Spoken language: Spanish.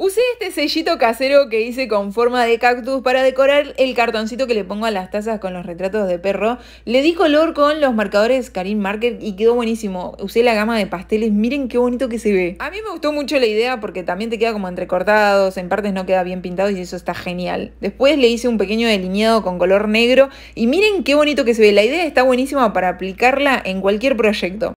Usé este sellito casero que hice con forma de cactus para decorar el cartoncito que le pongo a las tazas con los retratos de perro. Le di color con los marcadores Karim Marker y quedó buenísimo. Usé la gama de pasteles, miren qué bonito que se ve. A mí me gustó mucho la idea porque también te queda como entrecortados, en partes no queda bien pintado y eso está genial. Después le hice un pequeño delineado con color negro y miren qué bonito que se ve. La idea está buenísima para aplicarla en cualquier proyecto.